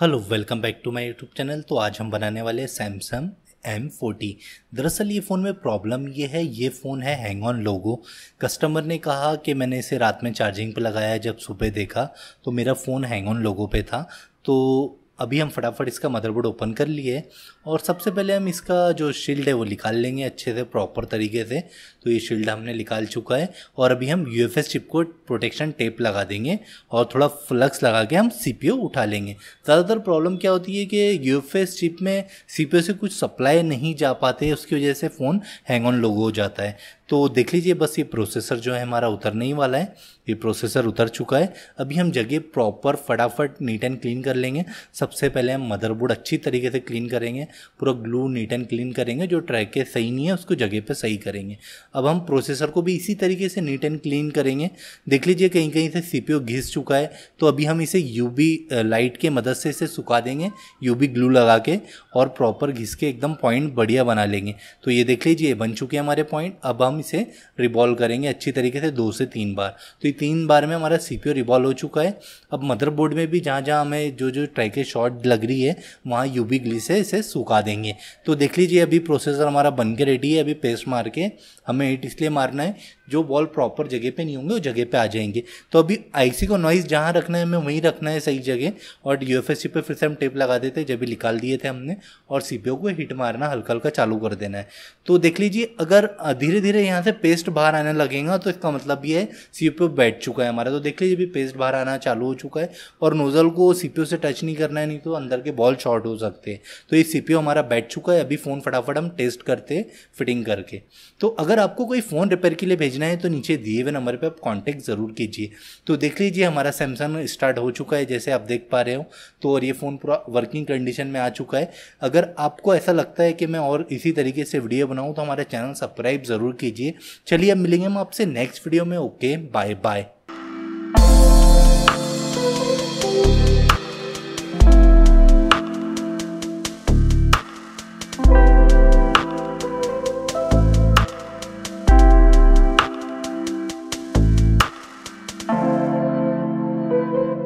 hello welcome back to my YouTube channel तो आज हम बनाने वाले सैमसंग एम फोर्टी दरअसल ये फ़ोन में प्रॉब्लम ये है ये फ़ोन है हैंग ऑन लोगो कस्टमर ने कहा कि मैंने इसे रात में चार्जिंग पे लगाया जब सुबह देखा तो मेरा फ़ोन हैंग ऑन लोगो पे था तो अभी हम फटाफट इसका मदरबोर्ड ओपन कर लिए और सबसे पहले हम इसका जो शील्ड है वो निकाल लेंगे अच्छे से प्रॉपर तरीके से तो ये शील्ड हमने निकाल चुका है और अभी हम यू चिप को प्रोटेक्शन टेप लगा देंगे और थोड़ा फ्लक्स लगा के हम सी उठा लेंगे ज़्यादातर प्रॉब्लम क्या होती है कि यू चिप में सी से कुछ सप्लाई नहीं जा पाते उसकी वजह से फ़ोन हैंग ऑन लोगो हो जाता है तो देख लीजिए बस ये प्रोसेसर जो है हमारा उतरने ही वाला है ये प्रोसेसर उतर चुका है अभी हम जगह प्रॉपर फटाफट नीट एंड क्लीन कर लेंगे सबसे पहले हम मदरबोर्ड अच्छी तरीके से क्लीन करेंगे पूरा ग्लू नीट एंड क्लीन करेंगे जो ट्रैक के सही नहीं है उसको जगह पे सही करेंगे अब हम प्रोसेसर को भी इसी तरीके से नीट एंड क्लीन करेंगे देख लीजिए कहीं कहीं से सी घिस चुका है तो अभी हम इसे यू लाइट के मदद से इसे सुखा देंगे यू ग्लू लगा के और प्रॉपर घिस के एकदम पॉइंट बढ़िया बना लेंगे तो ये देख लीजिए बन चुके हैं हमारे पॉइंट अब हम हम इसे रिवॉल्व करेंगे अच्छी तरीके से दो से तीन बार तो ये तीन बार में हमारा सी पी रिवॉल्व हो चुका है अब मदरबोर्ड में भी जहाँ जहाँ हमें जो जो ट्राई शॉर्ट लग रही है वहाँ यू बी ग्ली से इसे सुखा देंगे तो देख लीजिए अभी प्रोसेसर हमारा बन के रेडी है अभी पेस्ट मार के हमें हिट इसलिए मारना है जो बॉल प्रॉपर जगह पे नहीं होंगे वो जगह पे आ जाएंगे तो अभी आईसी को नॉइज़ जहाँ रखना है हमें वहीं रखना है सही जगह और यू एफ पे फिर से हम टेप लगा देते जब भी निकाल दिए थे हमने और सी को हिट मारना हल्का हल्का चालू कर देना है तो देख लीजिए अगर धीरे धीरे यहाँ से पेस्ट बाहर आने लगेगा तो इसका मतलब ये सी बैठ चुका है हमारा तो देख लीजिए भी पेस्ट बाहर आना चालू हो चुका है और नोज़ल को सी से टच नहीं करना है नहीं तो अंदर के बॉल शॉर्ट हो सकते हैं तो ये सी हमारा बैठ चुका है अभी फ़ोन फटाफट हम टेस्ट करते हैं फिटिंग करके तो अगर आपको कोई फ़ोन रिपेयर के लिए भेजना है तो नीचे दिए हुए नंबर पर आप कॉन्टैक्ट ज़रूर कीजिए तो देख लीजिए हमारा सैमसंग स्टार्ट हो चुका है जैसे आप देख पा रहे हो तो और ये फ़ोन पूरा वर्किंग कंडीशन में आ चुका है अगर आपको ऐसा लगता है कि मैं और इसी तरीके से वीडियो बनाऊँ तो हमारा चैनल सब्सक्राइब ज़रूर कीजिए कीजिए चलिए अब मिलेंगे हम आपसे नेक्स्ट वीडियो में okay bye bye thank you